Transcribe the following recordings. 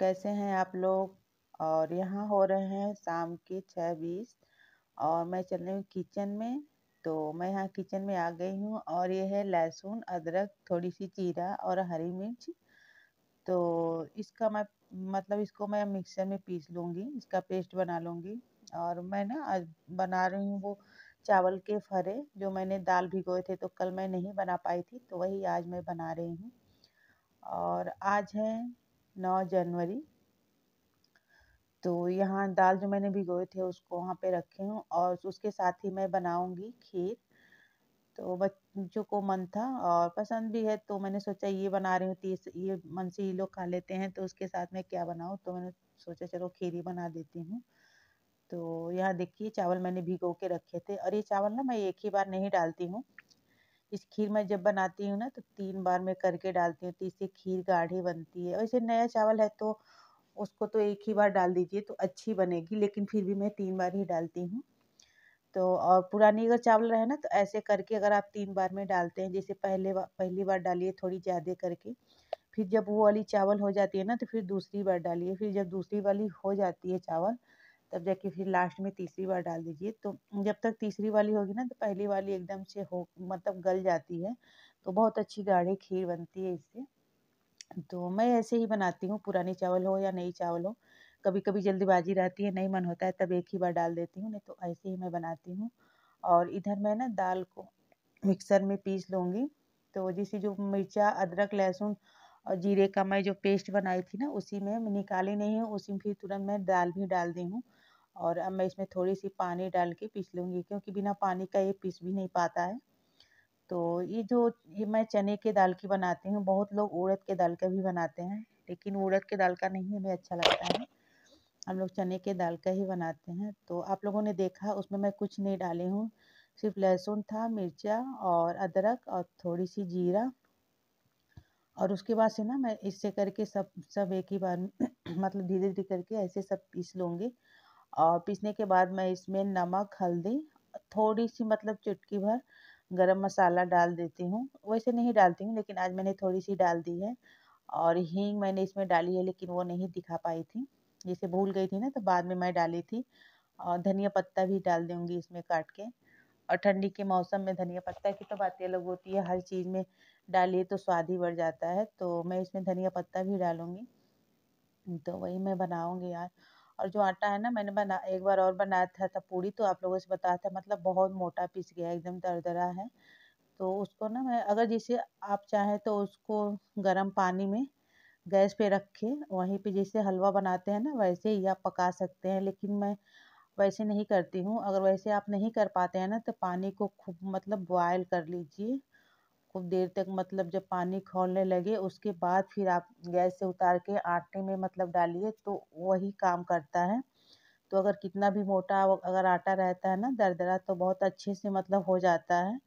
कैसे हैं आप लोग और यहाँ हो रहे हैं शाम के छः बीस और मैं चल रही हूँ किचन में तो मैं यहाँ किचन में आ गई हूँ और ये है लहसुन अदरक थोड़ी सी जीरा और हरी मिर्च तो इसका मैं मतलब इसको मैं मिक्सर में पीस लूँगी इसका पेस्ट बना लूँगी और मैं ना आज बना रही हूँ वो चावल के फरे जो मैंने दाल भिगोए थे तो कल मैं नहीं बना पाई थी तो वही आज मैं बना रही हूँ और आज है नौ जनवरी तो यहाँ दाल जो मैंने भिगोए थे उसको वहाँ पे रखे हूँ और उसके साथ ही मैं बनाऊँगी खीर तो बच्चों को मन था और पसंद भी है तो मैंने सोचा ये बना रही हूँ तीस ये मन से ये लोग खा लेते हैं तो उसके साथ मैं क्या बनाऊँ तो मैंने सोचा चलो खीर ही बना देती हूँ तो यहाँ देखिए चावल मैंने भिगो के रखे थे और ये चावल ना मैं एक ही बार नहीं डालती हूँ इस खीर में जब बनाती हूँ ना तो तीन बार में करके डालती हूँ तो इससे खीर गाढ़ी बनती है वैसे नया चावल है तो उसको तो एक ही बार डाल दीजिए तो अच्छी बनेगी लेकिन फिर भी मैं तीन बार ही डालती हूँ तो और पुरानी अगर चावल रहे ना तो ऐसे करके अगर आप तीन बार में डालते हैं जैसे पहले बार पहली बार डालिए थोड़ी ज़्यादा करके फिर जब वो वाली चावल हो जाती है ना तो फिर दूसरी बार डालिए फिर जब दूसरी वाली हो जाती है चावल तब जाके फिर लास्ट में तीसरी बार डाल दीजिए तो जब तक तीसरी वाली होगी ना तो पहली वाली एकदम से हो मतलब गल जाती है तो बहुत अच्छी गाढ़ी खीर बनती है इससे तो मैं ऐसे ही बनाती हूँ पुरानी चावल हो या नई चावल हो कभी कभी जल्दीबाजी रहती है नहीं मन होता है तब एक ही बार डाल देती हूँ नहीं तो ऐसे ही मैं बनाती हूँ और इधर मैं ना दाल को मिक्सर में पीस लूँगी तो जैसे जो मिर्चा अदरक लहसुन और जीरे का मैं जो पेस्ट बनाई थी ना उसी में निकाली नहीं हूँ उसी में फिर तुरंत मैं दाल भी डाल दी हूँ और अब मैं इसमें थोड़ी सी पानी डाल के पीस लूँगी क्योंकि बिना पानी का ये पीस भी नहीं पाता है तो ये जो ये मैं चने के दाल की बनाती हूँ बहुत लोग उड़द के दाल का भी बनाते हैं लेकिन उड़द के दाल का नहीं हमें अच्छा लगता है हम लोग चने के दाल का ही बनाते हैं तो आप लोगों ने देखा उसमें मैं कुछ नहीं डाली हूँ सिर्फ लहसुन था मिर्चा और अदरक और थोड़ी सी जीरा और उसके बाद से ना मैं इससे करके सब सब एक ही बार मतलब धीरे धीरे करके ऐसे सब पीस लूँगी और पीसने के बाद मैं इसमें नमक हल्दी थोड़ी सी मतलब चुटकी भर गरम मसाला डाल देती हूँ वैसे नहीं डालती हूँ लेकिन आज मैंने थोड़ी सी डाल दी है और हींग मैंने इसमें डाली है लेकिन वो नहीं दिखा पाई थी जैसे भूल गई थी ना तो बाद में मैं डाली थी और धनिया पत्ता भी डाल दूँगी इसमें काट के और ठंडी के मौसम में धनिया पत्ता की तो बात अलग होती है हर चीज़ में डालिए तो स्वाद ही बढ़ जाता है तो मैं इसमें धनिया पत्ता भी डालूँगी तो वही मैं बनाऊँगी यार और जो आटा है ना मैंने बना एक बार और बनाया था तब पूड़ी तो आप लोगों से बताया था मतलब बहुत मोटा पीस गया एकदम दरदरा है तो उसको ना मैं अगर जैसे आप चाहें तो उसको गर्म पानी में गैस पे रखें वहीं पे जैसे हलवा बनाते हैं ना वैसे ही आप पका सकते हैं लेकिन मैं वैसे नहीं करती हूँ अगर वैसे आप नहीं कर पाते हैं ना तो पानी को खूब मतलब बॉयल कर लीजिए खूब देर तक मतलब जब पानी खोलने लगे उसके बाद फिर आप गैस से उतार के आटे में मतलब डालिए तो वही काम करता है तो अगर कितना भी मोटा अगर आटा रहता है ना दरदरा तो बहुत अच्छे से मतलब हो जाता है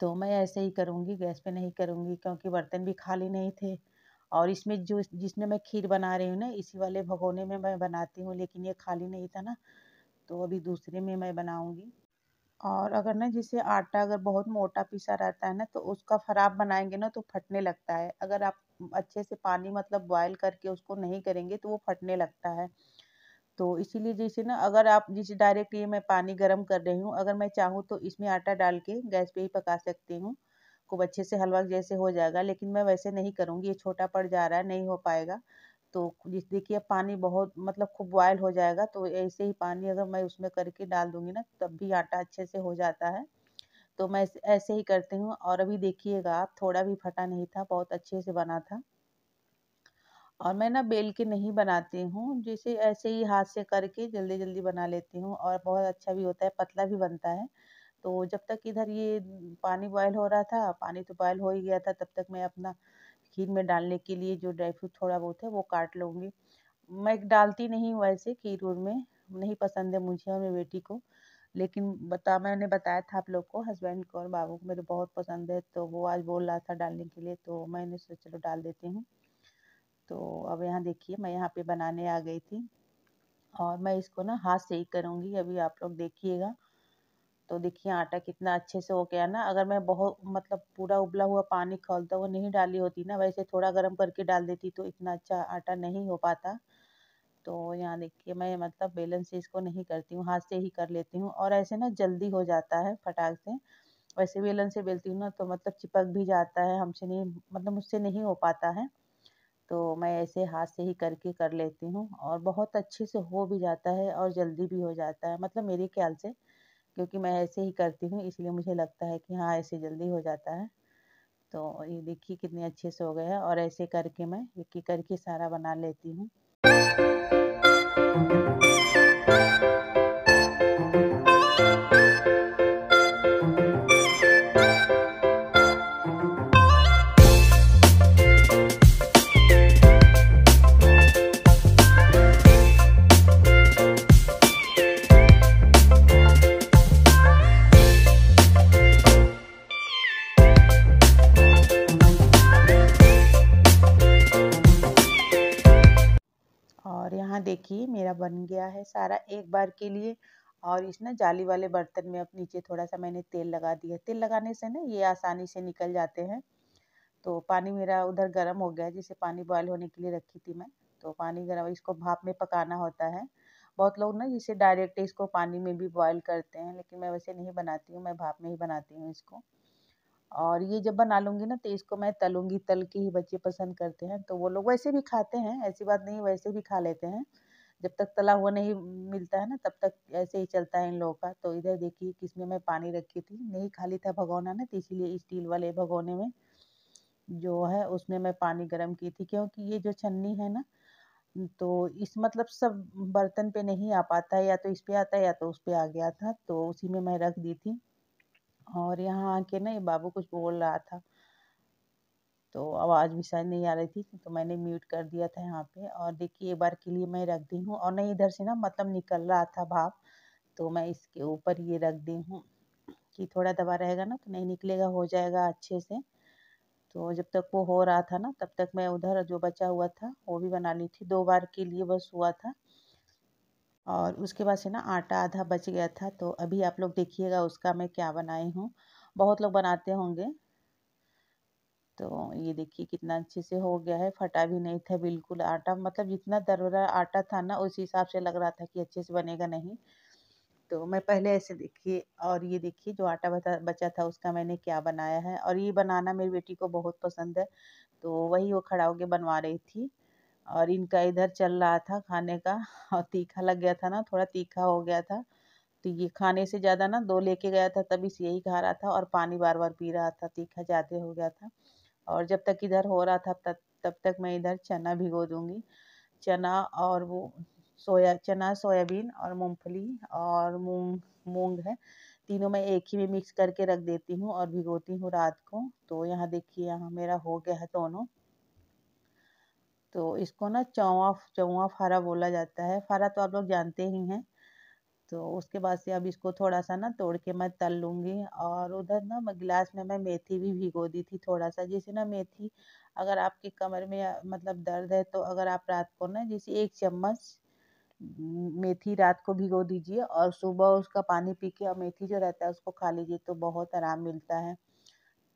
तो मैं ऐसे ही करूँगी गैस पे नहीं करूँगी क्योंकि बर्तन भी खाली नहीं थे और इसमें जो जिसमें मैं खीर बना रही हूँ ना इसी वाले भगोने में मैं बनाती हूँ लेकिन ये खाली नहीं था ना तो अभी दूसरे में मैं बनाऊँगी और अगर ना जिसे आटा अगर बहुत मोटा पिसा रहता है ना तो उसका ख़राब बनाएंगे ना तो फटने लगता है अगर आप अच्छे से पानी मतलब बॉयल करके उसको नहीं करेंगे तो वो फटने लगता है तो इसीलिए जैसे ना अगर आप जैसे डायरेक्ट ये मैं पानी गर्म कर रही हूँ अगर मैं चाहूँ तो इसमें आटा डाल के गैस पे ही पका सकती हूँ खूब अच्छे से हलवा जैसे हो जाएगा लेकिन मैं वैसे नहीं करूँगी ये छोटा पड़ जा रहा है नहीं हो पाएगा तो जिस देखिए पानी बहुत मतलब खूब बॉयल हो जाएगा तो ऐसे ही पानी अगर मैं उसमें करके डाल दूंगी ना तो तब भी आटा अच्छे से हो जाता है तो मैं ऐसे ही करती हूँ और अभी देखिएगा आप थोड़ा भी फटा नहीं था बहुत अच्छे से बना था और मैं ना बेल के नहीं बनाती हूँ जैसे ऐसे ही हाथ से करके जल्दी जल्दी बना लेती हूँ और बहुत अच्छा भी होता है पतला भी बनता है तो जब तक इधर ये पानी बॉयल हो रहा था पानी तो बॉयल हो ही गया था तब तक मैं अपना खीर में डालने के लिए जो ड्राई फ्रूट थोड़ा बहुत है वो काट लूँगी मैं डालती नहीं हूँ ऐसे खीर उर में नहीं पसंद है मुझे और मेरी बेटी को लेकिन बता मैंने बताया था आप लोग को हस्बैंड को और बाबू को मेरे बहुत पसंद है तो वो आज बोल रहा था डालने के लिए तो मैंने सोचा चलो डाल देती हूँ तो अब यहाँ देखिए मैं यहाँ पे बनाने आ गई थी और मैं इसको ना हाथ से ही करूँगी अभी आप लोग देखिएगा तो देखिए आटा कितना अच्छे से हो गया ना अगर मैं बहुत मतलब पूरा उबला हुआ पानी खोलता तो हुआ नहीं डाली होती ना वैसे थोड़ा गर्म करके डाल देती तो इतना अच्छा आटा नहीं हो पाता तो यहाँ देखिए मैं मतलब बेलन से इसको नहीं करती हूँ हाथ से ही कर लेती हूँ और ऐसे ना जल्दी हो जाता है फटाक से वैसे बेलन से बेलती हूँ ना तो मतलब चिपक भी जाता है हमसे नहीं मतलब मुझसे नहीं हो पाता है तो मैं ऐसे हाथ से ही करके कर लेती हूँ और बहुत अच्छे से हो भी जाता है और जल्दी भी हो जाता है मतलब मेरे ख्याल से क्योंकि मैं ऐसे ही करती हूँ इसलिए मुझे लगता है कि हाँ ऐसे जल्दी हो जाता है तो ये देखिए कितने अच्छे से हो हैं और ऐसे करके मैं एक एक करके सारा बना लेती हूँ मेरा बन गया है सारा एक बार के लिए और इस ना जाली वाले बर्तन में अब नीचे थोड़ा सा मैंने तेल लगा दिया तेल लगाने से ना ये आसानी से निकल जाते हैं तो पानी मेरा उधर गर्म हो गया जिसे पानी बॉयल होने के लिए रखी थी मैं तो पानी गर्म इसको भाप में पकाना होता है बहुत लोग ना जिसे डायरेक्ट इसको पानी में भी बॉयल करते हैं लेकिन मैं वैसे नहीं बनाती हूँ मैं भाप में ही बनाती हूँ इसको और ये जब बना लूँगी ना तो इसको मैं तलूँगी तल के ही बच्चे पसंद करते हैं तो वो लोग वैसे भी खाते हैं ऐसी बात नहीं वैसे भी खा लेते हैं जब तक तला हुआ नहीं मिलता है ना तब तक ऐसे ही चलता है इन लोगों का तो इधर देखिए किसमें मैं पानी रखी थी नहीं खाली था भगोना ना तो इसीलिए स्टील वाले भगोने में जो है उसमें मैं पानी गर्म की थी क्योंकि ये जो छन्नी है ना तो इस मतलब सब बर्तन पे नहीं आ पाता है या तो इस पे आता है या तो उस पे आ गया था तो उसी में मैं रख दी थी और यहाँ आके ना ये बाबू कुछ बोल रहा था तो आवाज़ भी शायद नहीं आ रही थी तो मैंने म्यूट कर दिया था यहाँ पे और देखिए एक बार के लिए मैं रख दी हूँ और नहीं इधर से ना मतलब निकल रहा था भाप तो मैं इसके ऊपर ये रख दी हूँ कि थोड़ा दबा रहेगा ना तो नहीं निकलेगा हो जाएगा अच्छे से तो जब तक वो हो रहा था ना तब तक मैं उधर जो बचा हुआ था वो भी बना ली थी दो बार के लिए बस हुआ था और उसके बाद से ना आटा आधा बच गया था तो अभी आप लोग देखिएगा उसका मैं क्या बनाई हूँ बहुत लोग बनाते होंगे तो ये देखिए कितना अच्छे से हो गया है फटा भी नहीं था बिल्कुल आटा मतलब जितना दरवरा आटा था ना उस हिसाब से लग रहा था कि अच्छे से बनेगा नहीं तो मैं पहले ऐसे देखिए और ये देखिए जो आटा बता बचा था उसका मैंने क्या बनाया है और ये बनाना मेरी बेटी को बहुत पसंद है तो वही वो खड़ा होकर बनवा रही थी और इनका इधर चल रहा था खाने का और तीखा लग गया था ना थोड़ा तीखा हो गया था तो ये खाने से ज़्यादा ना दो लेके गया था तभी से यही खा रहा था और पानी बार बार पी रहा था तीखा ज़्यादा हो गया था और जब तक इधर हो रहा था तब तब तक मैं इधर चना भिगो दूँगी चना और वो सोया चना सोयाबीन और मूंगफली और मूंग मूंग है तीनों मैं एक ही में मिक्स करके रख देती हूँ और भिगोती हूँ रात को तो यहाँ देखिए यहाँ मेरा हो गया है दोनों तो इसको ना चौवा चौवा फारा बोला जाता है फारा तो आप लोग जानते ही हैं तो उसके बाद से अब इसको थोड़ा सा ना तोड़ के मैं तल लूँगी और उधर ना मैं गिलास में मैं मेथी भी भिगो दी थी थोड़ा सा जैसे ना मेथी अगर आपके कमर में मतलब दर्द है तो अगर आप रात को ना जैसे एक चम्मच मेथी रात को भिगो दीजिए और सुबह उसका पानी पी के और मेथी जो रहता है उसको खा लीजिए तो बहुत आराम मिलता है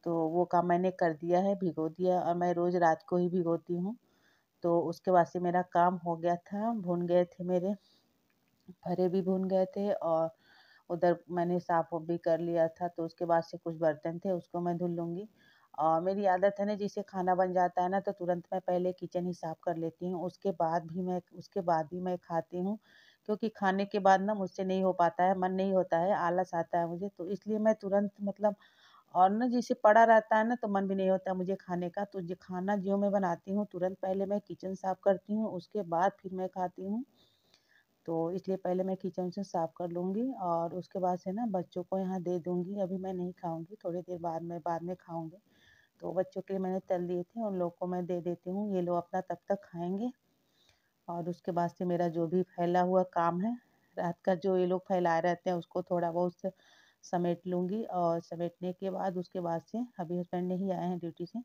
तो वो काम मैंने कर दिया है भिगो दिया और मैं रोज़ रात को ही भिगोती हूँ तो उसके बाद से मेरा काम हो गया था भुन गए थे मेरे भरे भी भुन गए थे और उधर मैंने साफ भी कर लिया था तो उसके बाद से कुछ बर्तन थे उसको मैं धुल लूँगी और मेरी आदत है ना जैसे खाना बन जाता है ना तो तुरंत मैं पहले किचन ही साफ़ कर लेती हूँ उसके बाद भी मैं उसके बाद भी मैं खाती हूँ क्योंकि खाने के बाद ना मुझसे नहीं हो पाता है मन नहीं होता है आलस आता है मुझे तो इसलिए मैं तुरंत मतलब और ना जैसे पड़ा रहता है ना तो मन भी नहीं होता मुझे खाने का तो जो खाना जो मैं बनाती हूँ तुरंत पहले मैं किचन साफ़ करती हूँ उसके बाद फिर मैं खाती हूँ तो इसलिए पहले मैं किचन से साफ़ कर लूँगी और उसके बाद से ना बच्चों को यहाँ दे दूँगी अभी मैं नहीं खाऊँगी थोड़ी देर बाद में बाद में खाऊँगी तो बच्चों के लिए मैंने तल दिए थे उन लोग को मैं दे देती हूँ ये लोग अपना तब तक खाएँगे और उसके बाद से मेरा जो भी फैला हुआ काम है रात का जो ये लोग फैलाए रहते हैं उसको थोड़ा बहुत समेट लूँगी और समेटने के बाद उसके बाद से अभी हस्बैंड नहीं आए हैं ड्यूटी से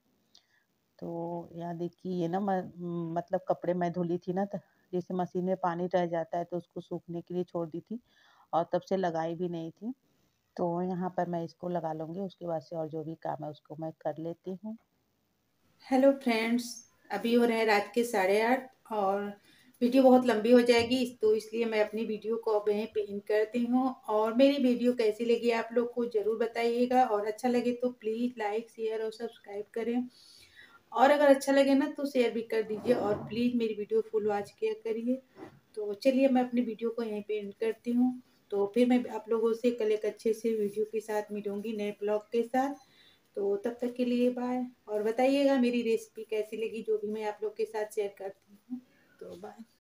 तो यहाँ देखिए ये ना मतलब कपड़े मैं धुली थी ना जैसे मशीन में पानी रह जाता है तो उसको सूखने के लिए छोड़ दी थी और तब से लगाई भी नहीं थी तो यहाँ पर मैं इसको लगा लूँगी उसके बाद से और जो भी काम है उसको मैं कर लेती हूँ हेलो फ्रेंड्स अभी हो रहे हैं रात के साढ़े आठ और वीडियो बहुत लंबी हो जाएगी तो इसलिए मैं अपनी वीडियो को अब यहीं पे एंड करती हूँ और मेरी वीडियो कैसी लगी आप लोग को ज़रूर बताइएगा और अच्छा लगे तो प्लीज़ लाइक शेयर और सब्सक्राइब करें और अगर अच्छा लगे ना तो शेयर भी कर दीजिए और प्लीज़ मेरी वीडियो फुल वॉच किया करिए तो चलिए मैं अपनी वीडियो को यहीं पे एंड करती हूँ तो फिर मैं आप लोगों से कल एक अच्छे से वीडियो के साथ मिलूँगी नए ब्लॉग के साथ तो तब तक के लिए बाय और बताइएगा मेरी रेसिपी कैसी लगी जो भी मैं आप लोग के साथ शेयर करती हूँ तो बाय